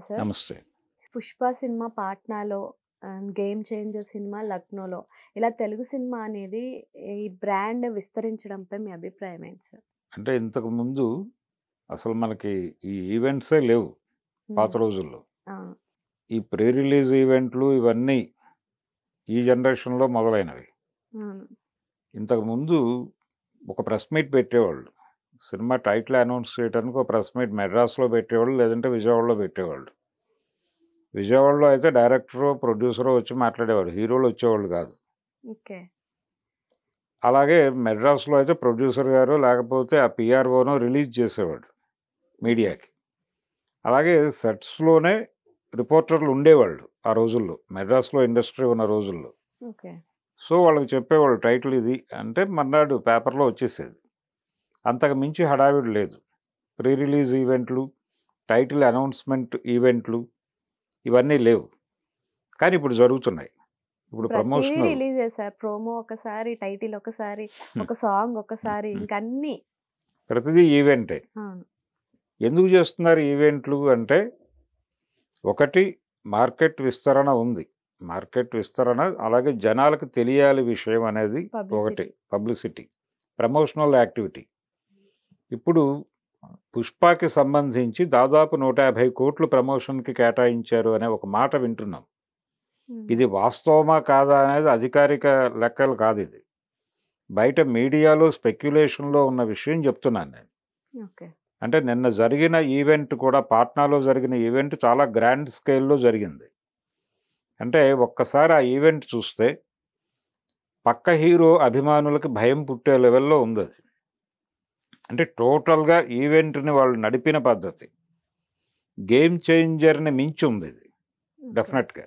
నమస్తే సార్ నమస్తే పుష్ప సినిమా పాట్నాలో గేమ్ చేంజర్ సినిమా లక్నోలో ఇలా తెలుగు సినిమా అనేది ఈ బ్రాండ్ విస్తరించడంపై మీ అభిప్రాయం ఏంటి సార్ అంటే ఇంతకు ముందు అసలు మనకి ఈ ఈవెంట్సే లేవు పాత రోజుల్లో ఈ ప్రీ రిలీజ్ ఈవెంట్లు ఇవన్నీ ఈ జనరేషన్లో మొదలైనవి ఇంతకుముందు ఒక ప్రెస్ మీట్ పెట్టేవాళ్ళు సినిమా టైటిల్ అనౌన్స్ చేయడానికి ఒక ప్రెస్ మీట్ మెడ్రాస్లో పెట్టేవాళ్ళు లేదంటే విజయవాడలో పెట్టేవాళ్ళు విజయవాడలో అయితే డైరెక్టర్ ప్రొడ్యూసర్ వచ్చి మాట్లాడేవాడు హీరోలు వచ్చేవాళ్ళు కాదు ఓకే అలాగే మెడ్రాస్లో అయితే ప్రొడ్యూసర్ గారు లేకపోతే ఆ పిఆర్ఓను రిలీజ్ చేసేవాడు మీడియాకి అలాగే సెట్స్లోనే రిపోర్టర్లు ఉండేవాళ్ళు ఆ రోజుల్లో మెడ్రాస్లో ఇండస్ట్రీ ఉన్న రోజుల్లో సో వాళ్ళకి చెప్పేవాళ్ళు టైటిల్ ఇది అంటే మర్నాడు పేపర్లో వచ్చేసేది అంతకు మించి హడావిడి లేదు ప్రీ రిలీజ్ ఈవెంట్లు టైటిల్ అనౌన్స్మెంట్ ఈవెంట్లు ఇవన్నీ లేవు కానీ ఇప్పుడు జరుగుతున్నాయి ఇప్పుడు ప్రమోషన్ రిలీజ్ చేశారు ప్రోమో ఒకసారి టైటిల్ ఒకసారి ఒక సాంగ్ ఒకసారి ఇంకన్నీ ప్రతిదీ ఈవెంటే ఎందుకు చేస్తున్నారు ఈవెంట్లు అంటే ఒకటి మార్కెట్ విస్తరణ ఉంది మార్కెట్ విస్తరణ అలాగే జనాలకు తెలియాలి విషయం అనేది ఒకటి పబ్లిసిటీ ప్రమోషనల్ యాక్టివిటీ ఇప్పుడు పుష్పకి సంబంధించి దాదాపు నూట యాభై కోట్లు ప్రమోషన్కి కేటాయించారు అనే ఒక మాట వింటున్నాం ఇది వాస్తవమా కాదా అనేది అధికారిక లెక్కలు కాదు ఇది బయట మీడియాలో స్పెక్యులేషన్లో ఉన్న విషయం చెప్తున్నాను నేను అంటే నిన్న జరిగిన ఈవెంట్ కూడా పాట్నాలో జరిగిన ఈవెంట్ చాలా గ్రాండ్ స్కేల్లో జరిగింది అంటే ఒక్కసారి ఆ ఈవెంట్ చూస్తే పక్క హీరో అభిమానులకి భయం పుట్టే లెవెల్లో ఉంది అది అంటే టోటల్గా ఈవెంట్ని వాళ్ళు నడిపిన పద్ధతి గేమ్ చేంజర్ని మించి ఉంది ఇది డెఫినెట్గా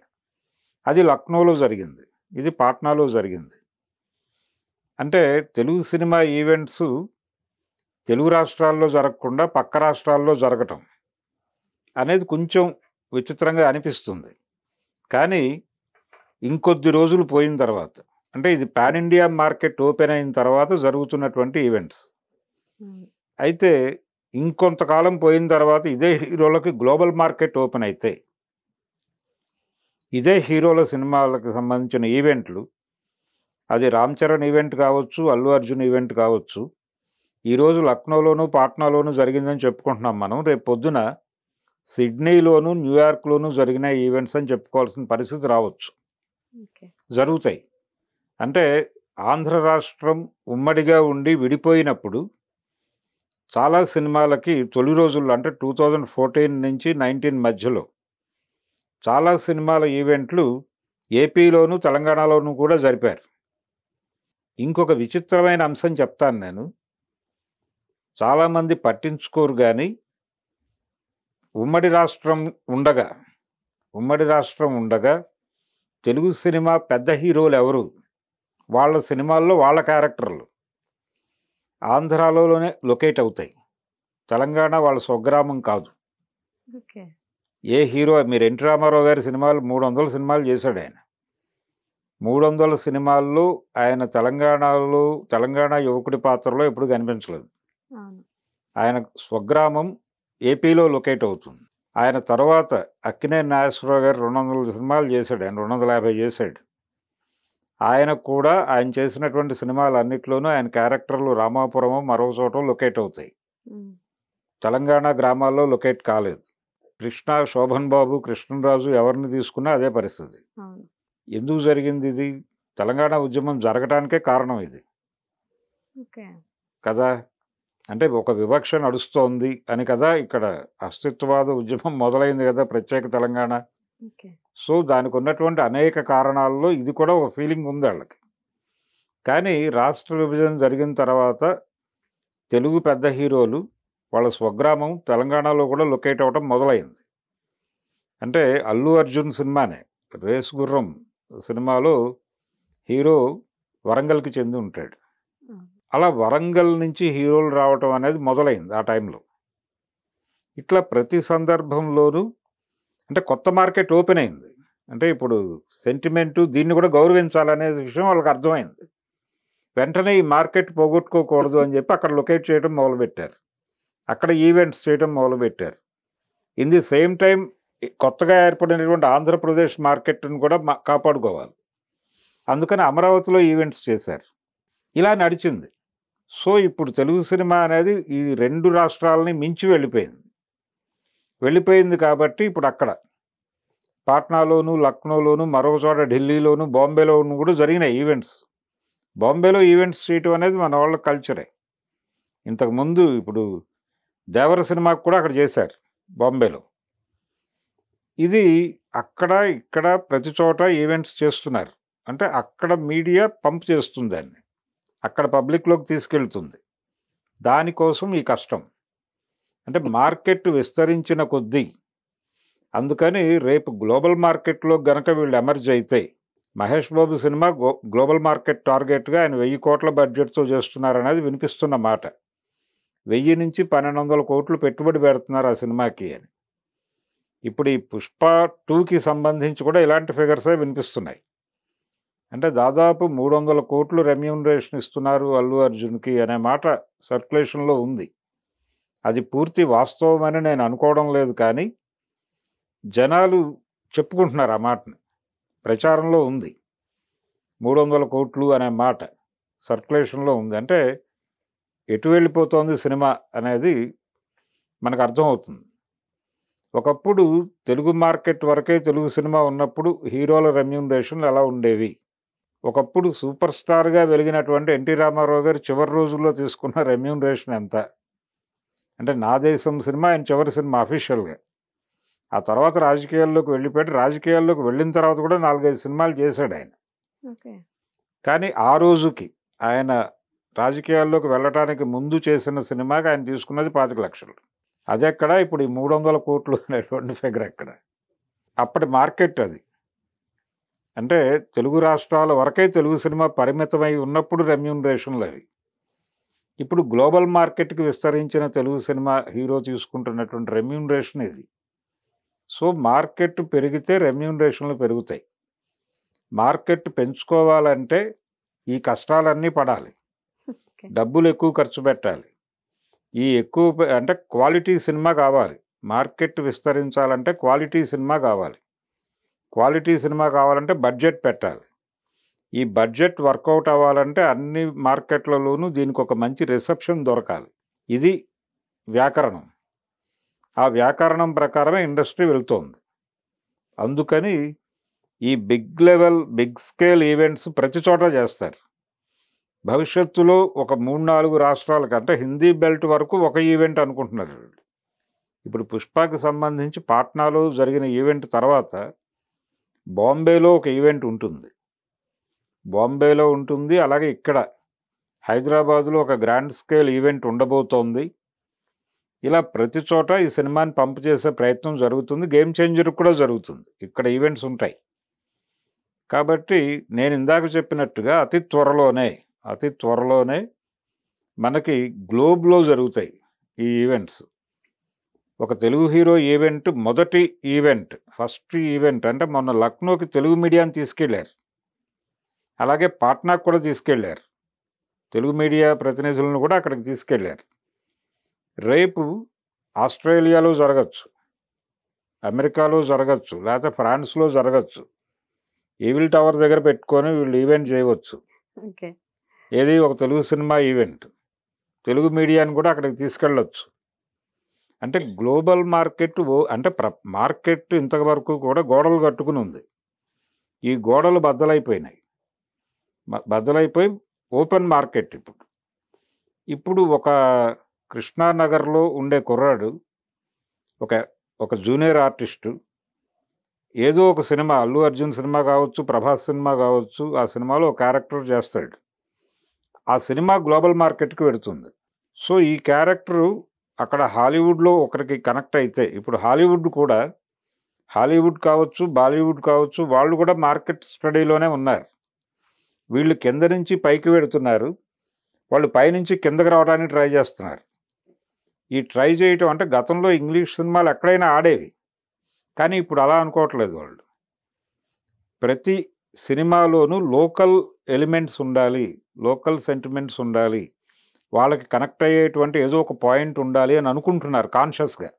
అది లక్నోలో జరిగింది ఇది పాట్నాలో జరిగింది అంటే తెలుగు సినిమా ఈవెంట్స్ తెలుగు రాష్ట్రాల్లో జరగకుండా పక్క రాష్ట్రాల్లో జరగటం అనేది కొంచెం విచిత్రంగా అనిపిస్తుంది కానీ ఇంకొద్ది రోజులు పోయిన తర్వాత అంటే ఇది పాన్ ఇండియా మార్కెట్ ఓపెన్ అయిన తర్వాత జరుగుతున్నటువంటి ఈవెంట్స్ అయితే ఇంకొంతకాలం పోయిన తర్వాత ఇదే హీరోలకి గ్లోబల్ మార్కెట్ ఓపెన్ అయితే ఇదే హీరోల సినిమాలకు సంబంధించిన ఈవెంట్లు అది రామ్ చరణ్ ఈవెంట్ కావచ్చు అల్లు అర్జున్ ఈవెంట్ కావచ్చు ఈరోజు లక్నోలోను పాట్నాలోను జరిగిందని చెప్పుకుంటున్నాం మనం రేపు పొద్దున సిడ్నీలోను న్యూయార్క్లోను జరిగిన ఈవెంట్స్ అని చెప్పుకోవాల్సిన పరిస్థితి రావచ్చు జరుగుతాయి అంటే ఆంధ్ర రాష్ట్రం ఉమ్మడిగా ఉండి విడిపోయినప్పుడు చాలా సినిమాలకి తొలి రోజుల్లో అంటే టూ థౌజండ్ ఫోర్టీన్ నుంచి నైన్టీన్ మధ్యలో చాలా సినిమాల ఈవెంట్లు ఏపీలోను తెలంగాణలోనూ కూడా జరిపారు ఇంకొక విచిత్రమైన అంశం చెప్తాను నేను చాలామంది పట్టించుకోరు కానీ ఉమ్మడి రాష్ట్రం ఉండగా ఉమ్మడి రాష్ట్రం ఉండగా తెలుగు సినిమా పెద్ద హీరోలు ఎవరు వాళ్ళ సినిమాల్లో వాళ్ళ క్యారెక్టర్లు ఆంధ్రాలోనే లొకేట్ అవుతాయి తెలంగాణ వాళ్ళ స్వగ్రామం కాదు ఏ హీరో మీరు ఎన్టీ రామారావు గారి సినిమాలు మూడు వందల సినిమాలు చేశాడు ఆయన మూడు వందల సినిమాల్లో ఆయన తెలంగాణలో తెలంగాణ యువకుడి పాత్రలో ఎప్పుడు కనిపించలేదు ఆయన స్వగ్రామం ఏపీలో లొకేట్ అవుతుంది ఆయన తర్వాత అక్కినే నాగేశ్వరరావు గారు రెండు వందల సినిమాలు చేశాడు ఆయన రెండు వందల యాభై చేశాడు ఆయన కూడా ఆయన చేసినటువంటి సినిమాలు అన్నిట్లోనూ ఆయన క్యారెక్టర్లు రామాపురము మరో చోట లొకేట్ అవుతాయి తెలంగాణ గ్రామాల్లో లొకేట్ కాలేదు కృష్ణ శోభన్ బాబు కృష్ణరాజు ఎవరిని తీసుకున్నా అదే పరిస్థితి ఎందుకు జరిగింది ఇది తెలంగాణ ఉద్యమం జరగటానికే కారణం ఇది కదా అంటే ఒక వివక్ష నడుస్తోంది అని కదా ఇక్కడ అస్తిత్వవాద ఉద్యమం మొదలైంది కదా ప్రత్యేక తెలంగాణ సో దానికి ఉన్నటువంటి అనేక కారణాల్లో ఇది కూడా ఒక ఫీలింగ్ ఉంది వాళ్ళకి కానీ రాష్ట్ర విభజన జరిగిన తర్వాత తెలుగు పెద్ద హీరోలు వాళ్ళ స్వగ్రామం తెలంగాణలో కూడా లొకేట్ అవ్వడం మొదలైంది అంటే అల్లు అర్జున్ సినిమానే రేస్ గుర్రం సినిమాలో హీరో వరంగల్కి చెంది ఉంటాడు అలా వరంగల్ నుంచి హీరోలు రావటం అనేది మొదలైంది ఆ టైంలో ఇట్లా ప్రతి సందర్భంలోనూ అంటే కొత్త మార్కెట్ ఓపెన్ అయింది అంటే ఇప్పుడు సెంటిమెంటు దీన్ని కూడా గౌరవించాలనే విషయం వాళ్ళకి అర్థమైంది వెంటనే ఈ మార్కెట్ పోగొట్టుకోకూడదు అని చెప్పి అక్కడ లొకేట్ చేయడం మొదలుపెట్టారు అక్కడ ఈవెంట్స్ చేయడం మొదలుపెట్టారు ఇన్ ది సేమ్ టైం కొత్తగా ఏర్పడినటువంటి ఆంధ్రప్రదేశ్ మార్కెట్ను కూడా కాపాడుకోవాలి అందుకని అమరావతిలో ఈవెంట్స్ చేశారు ఇలా నడిచింది సో ఇప్పుడు తెలుగు సినిమా అనేది ఈ రెండు రాష్ట్రాలని మించి వెళ్ళిపోయింది వెళ్ళిపోయింది కాబట్టి ఇప్పుడు అక్కడ పాట్నాలోను లక్నోలోను మరొక చోట ఢిల్లీలోను బాంబేలోను కూడా జరిగినాయి ఈవెంట్స్ బాంబేలో ఈవెంట్స్ చేయటం అనేది మన వాళ్ళ కల్చరే ఇంతకుముందు ఇప్పుడు దేవర సినిమాకు కూడా అక్కడ చేశారు బాంబేలో ఇది అక్కడ ఇక్కడ ప్రతి చోట ఈవెంట్స్ చేస్తున్నారు అంటే అక్కడ మీడియా పంప్ చేస్తుంది దాన్ని అక్కడ పబ్లిక్లోకి తీసుకెళ్తుంది దానికోసం ఈ కష్టం అంటే మార్కెట్ విస్తరించిన కొద్దీ అందుకని రేపు గ్లోబల్ మార్కెట్లో గనక వీళ్ళు ఎమర్జ్ అయితే Mahesh Babu cinema global market టార్గెట్గా ఆయన వెయ్యి కోట్ల బడ్జెట్తో చేస్తున్నారనేది వినిపిస్తున్న మాట వెయ్యి నుంచి పన్నెండు వందల కోట్లు పెట్టుబడి పెడుతున్నారు ఆ సినిమాకి అని ఇప్పుడు ఈ పుష్ప టూకి సంబంధించి కూడా ఇలాంటి ఫిగర్సే వినిపిస్తున్నాయి అంటే దాదాపు మూడు వందల కోట్లు రెమ్యూనరేషన్ ఇస్తున్నారు అల్లు అర్జున్కి అనే మాట సర్క్యులేషన్లో ఉంది అది పూర్తి వాస్తవమని నేను అనుకోవడం లేదు కానీ జనాలు చెప్పుకుంటున్నారు ఆ మాటని ప్రచారంలో ఉంది మూడు వందల కోట్లు అనే మాట సర్క్యులేషన్లో ఉంది అంటే ఎటు వెళ్ళిపోతోంది సినిమా అనేది మనకు అర్థమవుతుంది ఒకప్పుడు తెలుగు మార్కెట్ వరకే తెలుగు సినిమా ఉన్నప్పుడు హీరోల రెమ్యూనరేషన్లు ఎలా ఉండేవి ఒకప్పుడు సూపర్ స్టార్గా వెలిగినటువంటి ఎన్టీ రామారావు గారు చివరి రోజుల్లో తీసుకున్న రెమ్యూనరేషన్ ఎంత అంటే నా దేశం సినిమా ఆయన చివరి సినిమా అఫీషియల్గా ఆ తర్వాత రాజకీయాల్లోకి వెళ్ళిపోయాడు రాజకీయాల్లోకి వెళ్ళిన తర్వాత కూడా నాలుగైదు సినిమాలు చేశాడు ఆయన కానీ ఆ రోజుకి ఆయన రాజకీయాల్లోకి వెళ్ళటానికి ముందు చేసిన సినిమాకి ఆయన తీసుకున్నది పాతిక లక్షలు అది ఎక్కడ ఇప్పుడు ఈ మూడు వందల కోట్లు అనేటువంటి ఫిగర్ ఎక్కడ అప్పటి మార్కెట్ అది అంటే తెలుగు రాష్ట్రాల వరకే తెలుగు సినిమా పరిమితమై ఉన్నప్పుడు రెమ్యూనరేషన్లు అవి ఇప్పుడు గ్లోబల్ మార్కెట్కి విస్తరించిన తెలుగు సినిమా హీరో తీసుకుంటున్నటువంటి రెమ్యూనరేషన్ ఇది సో మార్కెట్ పెరిగితే రెమ్యూనరేషన్లు పెరుగుతాయి మార్కెట్ పెంచుకోవాలంటే ఈ కష్టాలన్నీ పడాలి డబ్బులు ఎక్కువ ఖర్చు పెట్టాలి ఈ ఎక్కువ అంటే క్వాలిటీ సినిమా కావాలి మార్కెట్ విస్తరించాలంటే క్వాలిటీ సినిమా కావాలి క్వాలిటీ సినిమా కావాలంటే బడ్జెట్ పెట్టాలి ఈ బడ్జెట్ వర్కౌట్ అవ్వాలంటే అన్ని మార్కెట్లలోనూ దీనికి ఒక మంచి రిసెప్షన్ దొరకాలి ఇది వ్యాకరణం ఆ వ్యాకరణం ప్రకారమే ఇండస్ట్రీ వెళ్తోంది అందుకని ఈ big level big scale events ప్రతి చోట చేస్తారు భవిష్యత్తులో ఒక మూడు నాలుగు రాష్ట్రాల కంటే హిందీ బెల్ట్ వరకు ఒక ఈవెంట్ అనుకుంటున్నారు ఇప్పుడు పుష్పకి సంబంధించి పాట్నాలో జరిగిన ఈవెంట్ తర్వాత బాంబేలో ఒక ఈవెంట్ ఉంటుంది బాంబేలో ఉంటుంది అలాగే ఇక్కడ హైదరాబాదులో ఒక గ్రాండ్ స్కేల్ ఈవెంట్ ఉండబోతోంది ఇలా ప్రతి చోట ఈ సినిమాని పంపు చేసే ప్రయత్నం జరుగుతుంది గేమ్ చేంజర్ కూడా జరుగుతుంది ఇక్కడ ఈవెంట్స్ ఉంటాయి కాబట్టి నేను ఇందాక చెప్పినట్టుగా అతి త్వరలోనే అతి త్వరలోనే మనకి గ్లోబ్లో జరుగుతాయి ఈ ఈవెంట్స్ ఒక తెలుగు హీరో ఈవెంట్ మొదటి ఈవెంట్ ఫస్ట్ ఈవెంట్ అంటే మొన్న లక్నోకి తెలుగు మీడియాని తీసుకెళ్ళారు అలాగే పాట్నాకు కూడా తీసుకెళ్లారు తెలుగు మీడియా ప్రతినిధులను కూడా అక్కడికి తీసుకెళ్లారు రేపు ఆస్ట్రేలియాలో జరగచ్చు అమెరికాలో జరగచ్చు లేకపోతే ఫ్రాన్స్లో జరగచ్చు ఈవిల్ టవర్ దగ్గర పెట్టుకొని వీళ్ళు ఈవెంట్ చేయవచ్చు ఏది ఒక తెలుగు సినిమా ఈవెంట్ తెలుగు మీడియాని కూడా అక్కడికి తీసుకెళ్ళొచ్చు అంటే గ్లోబల్ మార్కెట్ అంటే మార్కెట్ ఇంతవరకు కూడా గోడలు కట్టుకుని ఉంది ఈ గోడలు బద్దలైపోయినాయి బదులైపోయి ఓపెన్ మార్కెట్ ఇప్పుడు ఇప్పుడు ఒక కృష్ణానగర్లో ఉండే కుర్రాడు ఒక ఒక జూనియర్ ఆర్టిస్టు ఏదో ఒక సినిమా అల్లు అర్జున్ సినిమా కావచ్చు ప్రభాస్ సినిమా కావచ్చు ఆ సినిమాలో ఒక క్యారెక్టర్ చేస్తాడు ఆ సినిమా గ్లోబల్ మార్కెట్కి పెడుతుంది సో ఈ క్యారెక్టరు అక్కడ హాలీవుడ్లో ఒకరికి కనెక్ట్ అయితే ఇప్పుడు హాలీవుడ్ కూడా హాలీవుడ్ కావచ్చు బాలీవుడ్ కావచ్చు వాళ్ళు కూడా మార్కెట్ స్టడీలోనే ఉన్నారు వీళ్ళు కింద నుంచి పైకి వెడుతున్నారు వాళ్ళు పైనుంచి కిందకు రావడానికి ట్రై చేస్తున్నారు ఈ ట్రై చేయటం అంటే గతంలో ఇంగ్లీష్ సినిమాలు ఎక్కడైనా ఆడేవి కానీ ఇప్పుడు అలా అనుకోవట్లేదు వాళ్ళు ప్రతి సినిమాలోనూ లోకల్ ఎలిమెంట్స్ ఉండాలి లోకల్ సెంటిమెంట్స్ ఉండాలి వాళ్ళకి కనెక్ట్ అయ్యేటువంటి ఏదో ఒక పాయింట్ ఉండాలి అని అనుకుంటున్నారు కాన్షియస్గా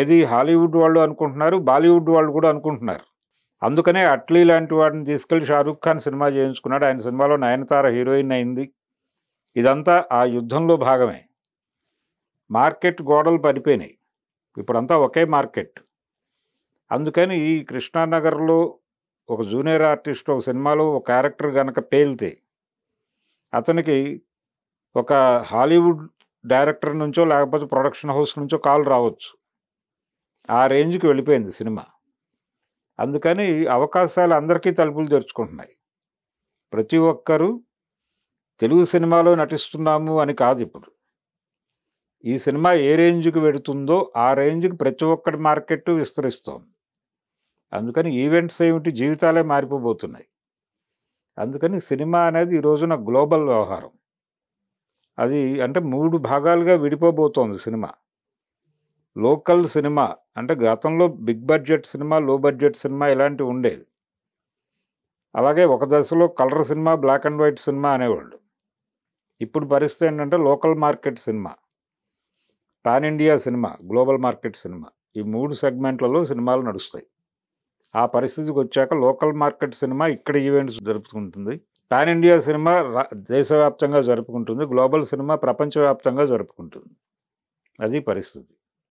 ఏది హాలీవుడ్ వాళ్ళు అనుకుంటున్నారు బాలీవుడ్ వాళ్ళు కూడా అనుకుంటున్నారు అందుకనే అట్లీ లాంటి వాడిని తీసుకెళ్లి షారూఖ్ ఖాన్ సినిమా చేయించుకున్నాడు ఆయన సినిమాలో నయనతార హీరోయిన్ అయింది ఇదంతా ఆ యుద్ధంలో భాగమే మార్కెట్ గోడలు పడిపోయినాయి ఇప్పుడంతా ఒకే మార్కెట్ అందుకని ఈ కృష్ణానగర్లో ఒక జూనియర్ ఆర్టిస్ట్ ఒక సినిమాలో ఒక క్యారెక్టర్ కనుక పేలితే అతనికి ఒక హాలీవుడ్ డైరెక్టర్ నుంచో లేకపోతే ప్రొడక్షన్ హౌస్ నుంచో కాల్ రావచ్చు ఆ రేంజ్కి వెళ్ళిపోయింది సినిమా అందుకని అవకాశాలు అందరికీ తలుపులు తెరుచుకుంటున్నాయి ప్రతి ఒక్కరూ తెలుగు సినిమాలో నటిస్తున్నాము అని కాదు ఇప్పుడు ఈ సినిమా ఏ రేంజ్కి పెడుతుందో ఆ రేంజ్కి ప్రతి ఒక్కటి మార్కెట్ విస్తరిస్తోంది అందుకని ఈవెంట్స్ ఏమిటి జీవితాలే మారిపోబోతున్నాయి అందుకని సినిమా అనేది ఈ రోజున గ్లోబల్ వ్యవహారం అది అంటే మూడు భాగాలుగా విడిపోబోతోంది సినిమా లోకల్ సినిమా అంటే గతంలో big budget cinema low budget cinema ఇలాంటివి ఉండేది అలాగే ఒక దశలో colour cinema black and white cinema అనేవాళ్ళు ఇప్పుడు పరిస్థితి ఏంటంటే local market cinema pan India cinema global market cinema ఈ మూడు సెగ్మెంట్లలో సినిమాలు నడుస్తాయి ఆ పరిస్థితికి వచ్చాక లోకల్ మార్కెట్ సినిమా ఇక్కడ ఈవెంట్స్ జరుపుకుంటుంది పాన్ ఇండియా సినిమా దేశవ్యాప్తంగా జరుపుకుంటుంది గ్లోబల్ సినిమా ప్రపంచవ్యాప్తంగా జరుపుకుంటుంది అది పరిస్థితి